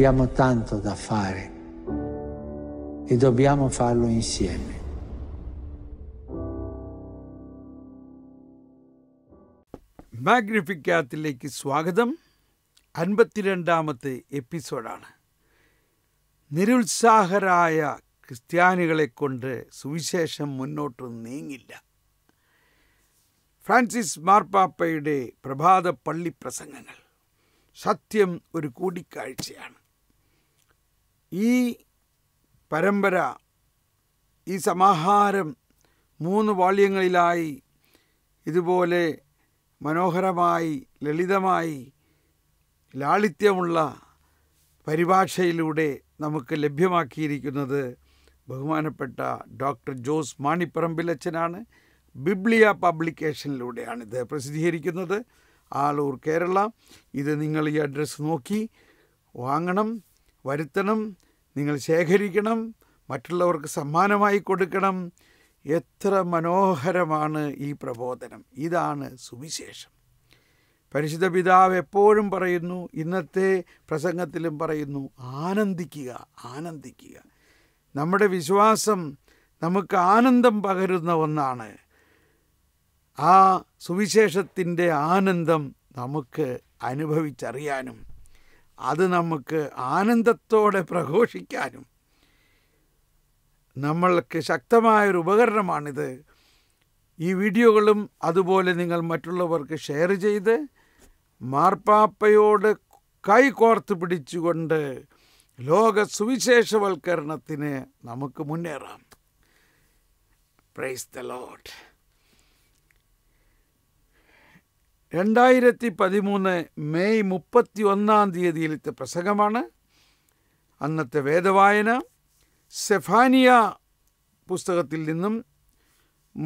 Abbiamo tanto da fare e dobbiamo farlo insieme. മാഗ്നിഫിക്കാത്തിലേക്ക് സ്വാഗതം അൻപത്തിരണ്ടാമത്തെ എപ്പിസോഡാണ് നിരുത്സാഹരായ ക്രിസ്ത്യാനികളെ കൊണ്ട് സുവിശേഷം മുന്നോട്ട് നീങ്ങില്ല ഫ്രാൻസിസ് മാർപ്പാപ്പയുടെ പ്രഭാത പള്ളി പ്രസംഗങ്ങൾ സത്യം ഒരു കൂടിക്കാഴ്ചയാണ് ഈ പരമ്പര ഈ സമാഹാരം മൂന്ന് വാള്യങ്ങളിലായി ഇതുപോലെ മനോഹരമായി ലളിതമായി ലാളിത്യമുള്ള പരിഭാഷയിലൂടെ നമുക്ക് ലഭ്യമാക്കിയിരിക്കുന്നത് ബഹുമാനപ്പെട്ട ഡോക്ടർ ജോസ് മാണിപ്പറമ്പിലച്ചനാണ് ബിബ്ലിയ ഇത് പ്രസിദ്ധീകരിക്കുന്നത് ആലൂർ കേരള ഇത് നിങ്ങൾ ഈ അഡ്രസ്സ് നോക്കി വാങ്ങണം വരുത്തണം നിങ്ങൾ ശേഖരിക്കണം മറ്റുള്ളവർക്ക് സമ്മാനമായി കൊടുക്കണം എത്ര മനോഹരമാണ് ഈ പ്രബോധനം ഇതാണ് സുവിശേഷം പരിശുദ്ധ പിതാവ് എപ്പോഴും പറയുന്നു ഇന്നത്തെ പ്രസംഗത്തിലും പറയുന്നു ആനന്ദിക്കുക ആനന്ദിക്കുക നമ്മുടെ വിശ്വാസം നമുക്ക് ആനന്ദം പകരുന്ന ഒന്നാണ് ആ സുവിശേഷത്തിൻ്റെ ആനന്ദം നമുക്ക് അനുഭവിച്ചറിയാനും അത് നമുക്ക് ആനന്ദത്തോടെ പ്രഘോഷിക്കാനും നമ്മൾക്ക് ശക്തമായൊരു ഉപകരണമാണിത് ഈ വീഡിയോകളും അതുപോലെ നിങ്ങൾ മറ്റുള്ളവർക്ക് ഷെയർ ചെയ്ത് മാർപ്പാപ്പയോട് കോർത്ത് പിടിച്ചുകൊണ്ട് ലോക സുവിശേഷവൽക്കരണത്തിന് നമുക്ക് മുന്നേറാം പ്രൈസ് ദ ലോട്ട് രണ്ടായിരത്തി പതിമൂന്ന് മെയ് മുപ്പത്തി ഒന്നാം തീയതിയിലത്തെ പ്രസംഗമാണ് അന്നത്തെ വേദവായന സെഫാനിയ പുസ്തകത്തിൽ നിന്നും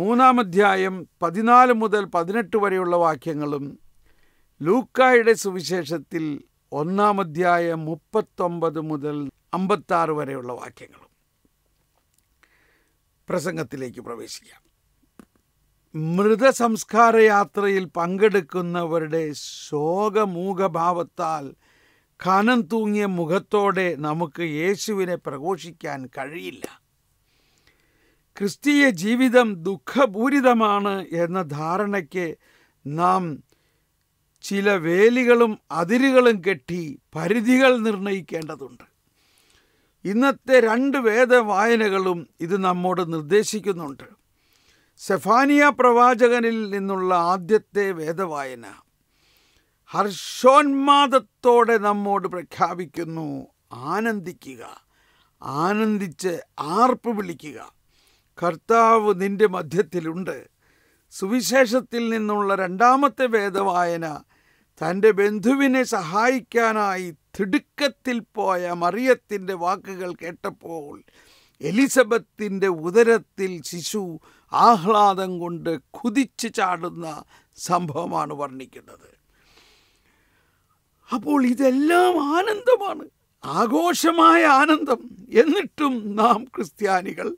മൂന്നാം അധ്യായം പതിനാല് മുതൽ പതിനെട്ട് വരെയുള്ള വാക്യങ്ങളും ലൂക്കായുടെ സുവിശേഷത്തിൽ ഒന്നാം അധ്യായം മുപ്പത്തൊമ്പത് മുതൽ അമ്പത്താറ് വരെയുള്ള വാക്യങ്ങളും പ്രസംഗത്തിലേക്ക് പ്രവേശിക്കാം മൃതസംസ്കാര യാത്രയിൽ പങ്കെടുക്കുന്നവരുടെ ശോകമൂഖഭാവത്താൽ കനം തൂങ്ങിയ മുഖത്തോടെ നമുക്ക് യേശുവിനെ പ്രഘോഷിക്കാൻ കഴിയില്ല ക്രിസ്തീയ ജീവിതം ദുഃഖപൂരിതമാണ് എന്ന ധാരണയ്ക്ക് നാം ചില വേലികളും അതിരുകളും കെട്ടി പരിധികൾ നിർണയിക്കേണ്ടതുണ്ട് ഇന്നത്തെ രണ്ട് വേദവായനകളും ഇത് നമ്മോട് നിർദ്ദേശിക്കുന്നുണ്ട് സെഫാനിയ പ്രവാചകനിൽ നിന്നുള്ള ആദ്യത്തെ വേദവായന ഹർഷോന്മാദത്തോടെ നമ്മോട് പ്രഖ്യാപിക്കുന്നു ആനന്ദിക്കുക ആനന്ദിച്ച് ആർപ്പ് വിളിക്കുക കർത്താവ് നിന്റെ മധ്യത്തിലുണ്ട് സുവിശേഷത്തിൽ നിന്നുള്ള രണ്ടാമത്തെ വേദവായന തൻ്റെ ബന്ധുവിനെ സഹായിക്കാനായി തിടുക്കത്തിൽ പോയ മറിയത്തിൻ്റെ വാക്കുകൾ കേട്ടപ്പോൾ എലിസബത്തിൻ്റെ ഉദരത്തിൽ ശിശു ആഹ്ലാദം കൊണ്ട് കുതിച്ച് ചാടുന്ന സംഭവമാണ് വർണ്ണിക്കുന്നത് അപ്പോൾ ഇതെല്ലാം ആനന്ദമാണ് ആഘോഷമായ ആനന്ദം എന്നിട്ടും നാം ക്രിസ്ത്യാനികൾ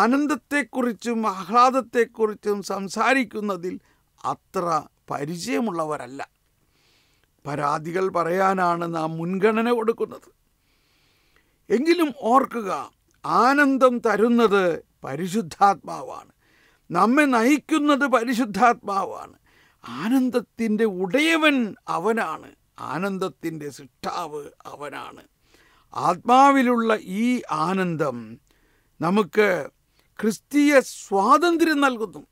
ആനന്ദത്തെക്കുറിച്ചും ആഹ്ലാദത്തെക്കുറിച്ചും സംസാരിക്കുന്നതിൽ അത്ര പരിചയമുള്ളവരല്ല പരാതികൾ പറയാനാണ് നാം മുൻഗണന കൊടുക്കുന്നത് എങ്കിലും ഓർക്കുക ആനന്ദം തരുന്നത് പരിശുദ്ധാത്മാവാണ് നമ്മെ നയിക്കുന്നത് പരിശുദ്ധാത്മാവാണ് ആനന്ദത്തിൻ്റെ ഉടയവൻ അവനാണ് ആനന്ദത്തിൻ്റെ സിഷ്ടാവ് അവനാണ് ആത്മാവിലുള്ള ഈ ആനന്ദം നമുക്ക് ക്രിസ്തീയ സ്വാതന്ത്ര്യം നൽകുന്നു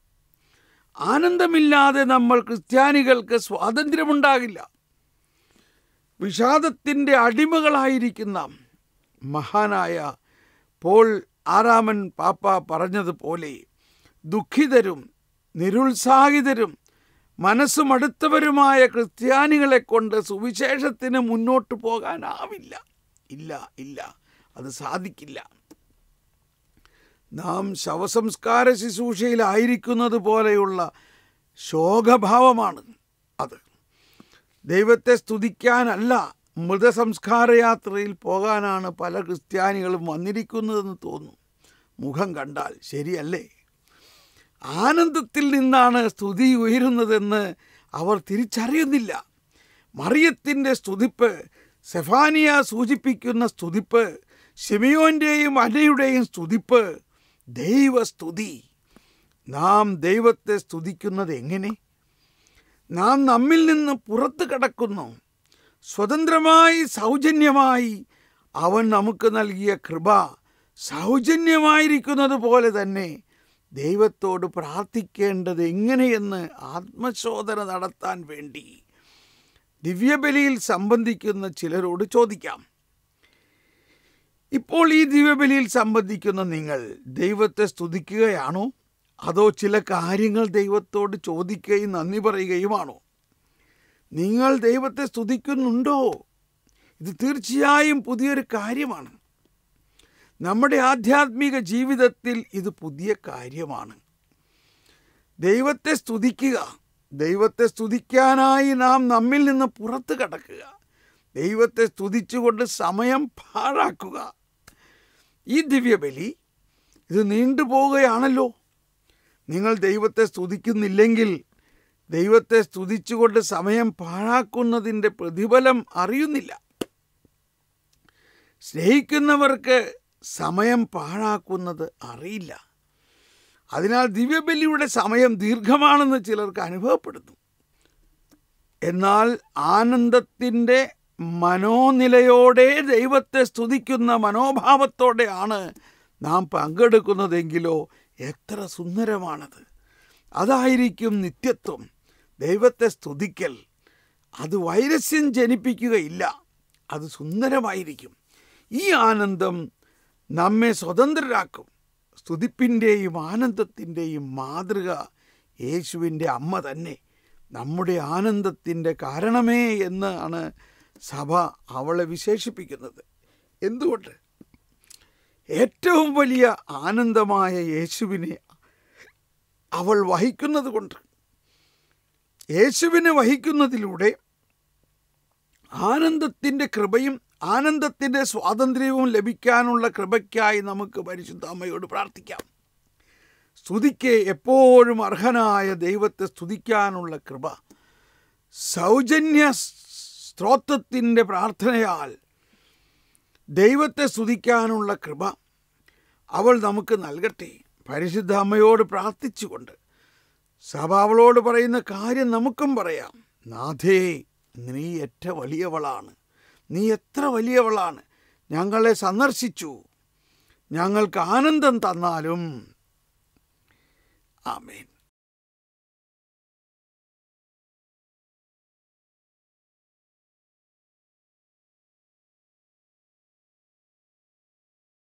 ആനന്ദമില്ലാതെ നമ്മൾ ക്രിസ്ത്യാനികൾക്ക് സ്വാതന്ത്ര്യമുണ്ടാകില്ല വിഷാദത്തിൻ്റെ അടിമകളായിരിക്കുന്ന മഹാനായ പോൾ ആറാമൻ പാപ്പ പറഞ്ഞതുപോലെ ദുഃഖിതരും നിരുത്സാഹിതരും മനസ്സ് മടുത്തവരുമായ ക്രിസ്ത്യാനികളെ കൊണ്ട് സുവിശേഷത്തിന് മുന്നോട്ട് പോകാനാവില്ല ഇല്ല ഇല്ല അത് സാധിക്കില്ല നാം ശവസംസ്കാര ശുശ്രൂഷയിലായിരിക്കുന്നത് പോലെയുള്ള ശോകഭാവമാണ് അത് ദൈവത്തെ സ്തുതിക്കാനല്ല മൃതസംസ്കാരയാത്രയിൽ പോകാനാണ് പല ക്രിസ്ത്യാനികളും വന്നിരിക്കുന്നതെന്ന് തോന്നുന്നു മുഖം കണ്ടാൽ ശരിയല്ലേ ആനന്ദത്തിൽ നിന്നാണ് സ്തുതി ഉയരുന്നതെന്ന് അവർ തിരിച്ചറിയുന്നില്ല മറിയത്തിൻ്റെ സ്തുതിപ്പ് സെഫാനിയ സൂചിപ്പിക്കുന്ന സ്തുതിപ്പ് ഷിമിയോൻ്റെയും അനയുടെയും സ്തുതിപ്പ് ദൈവസ്തുതി നാം ദൈവത്തെ സ്തുതിക്കുന്നത് എങ്ങനെ നാം നമ്മിൽ നിന്ന് പുറത്ത് കടക്കുന്നു സ്വതന്ത്രമായി സൗജന്യമായി അവൻ നമുക്ക് നൽകിയ കൃപ സൗജന്യമായിരിക്കുന്നത് പോലെ തന്നെ ദൈവത്തോട് പ്രാർത്ഥിക്കേണ്ടത് എങ്ങനെയെന്ന് ആത്മശോധന നടത്താൻ വേണ്ടി ദിവ്യബലിയിൽ സംബന്ധിക്കുന്ന ചിലരോട് ചോദിക്കാം ഇപ്പോൾ ഈ ദിവ്യബലിയിൽ സംബന്ധിക്കുന്ന നിങ്ങൾ ദൈവത്തെ സ്തുതിക്കുകയാണോ അതോ ചില കാര്യങ്ങൾ ദൈവത്തോട് ചോദിക്കുകയും നന്ദി പറയുകയുമാണോ നിങ്ങൾ ദൈവത്തെ സ്തുതിക്കുന്നുണ്ടോ ഇത് തീർച്ചയായും പുതിയൊരു കാര്യമാണ് നമ്മുടെ ആധ്യാത്മിക ജീവിതത്തിൽ ഇത് പുതിയ കാര്യമാണ് ദൈവത്തെ സ്തുതിക്കുക ദൈവത്തെ സ്തുതിക്കാനായി നാം നമ്മിൽ നിന്ന് പുറത്ത് കടക്കുക ദൈവത്തെ സ്തുതിച്ചുകൊണ്ട് സമയം പാഴാക്കുക ഈ ദിവ്യബലി ഇത് നീണ്ടുപോവുകയാണല്ലോ നിങ്ങൾ ദൈവത്തെ സ്തുതിക്കുന്നില്ലെങ്കിൽ ദൈവത്തെ സ്തുതിച്ചുകൊണ്ട് സമയം പാഴാക്കുന്നതിൻ്റെ പ്രതിഫലം അറിയുന്നില്ല സ്നേഹിക്കുന്നവർക്ക് സമയം പാഴാക്കുന്നത് അറിയില്ല അതിനാൽ ദിവ്യബലിയുടെ സമയം ദീർഘമാണെന്ന് ചിലർക്ക് അനുഭവപ്പെടുന്നു എന്നാൽ ആനന്ദത്തിൻ്റെ മനോനിലയോടെ ദൈവത്തെ സ്തുതിക്കുന്ന മനോഭാവത്തോടെയാണ് നാം പങ്കെടുക്കുന്നതെങ്കിലോ എത്ര സുന്ദരമാണത് അതായിരിക്കും നിത്യത്വം ദൈവത്തെ സ്തുതിക്കൽ അത് വൈരസ്യം ജനിപ്പിക്കുകയില്ല അത് സുന്ദരമായിരിക്കും ഈ ആനന്ദം നമ്മെ സ്വതന്ത്രരാക്കും സ്തുതിപ്പിൻ്റെയും ആനന്ദത്തിൻ്റെയും മാതൃക യേശുവിൻ്റെ അമ്മ തന്നെ നമ്മുടെ ആനന്ദത്തിൻ്റെ കാരണമേ എന്നാണ് സഭ അവളെ വിശേഷിപ്പിക്കുന്നത് എന്തുകൊണ്ട് ഏറ്റവും വലിയ ആനന്ദമായ യേശുവിനെ അവൾ വഹിക്കുന്നത് കൊണ്ട് യേശുവിനെ വഹിക്കുന്നതിലൂടെ ആനന്ദത്തിൻ്റെ കൃപയും ആനന്ദത്തിൻ്റെ സ്വാതന്ത്ര്യവും ലഭിക്കാനുള്ള കൃപയ്ക്കായി നമുക്ക് പരിശുദ്ധ അമ്മയോട് പ്രാർത്ഥിക്കാം സ്തുതിക്ക് എപ്പോഴും അർഹനായ ദൈവത്തെ സ്തുതിക്കാനുള്ള കൃപ സൗജന്യ സ്ത്രോത്വത്തിൻ്റെ പ്രാർത്ഥനയാൽ ദൈവത്തെ സ്തുതിക്കാനുള്ള കൃപ അവൾ നമുക്ക് നൽകട്ടെ പരിശുദ്ധ അമ്മയോട് പ്രാർത്ഥിച്ചുകൊണ്ട് സഭ അവളോട് പറയുന്ന കാര്യം നമുക്കും പറയാം നാഥേ നീ ഏറ്റ വലിയവളാണ് നീ എത്ര വലിയവളാണ് ഞങ്ങളെ സന്ദർശിച്ചു ഞങ്ങൾക്ക് ആനന്ദം തന്നാലും ആമേൻ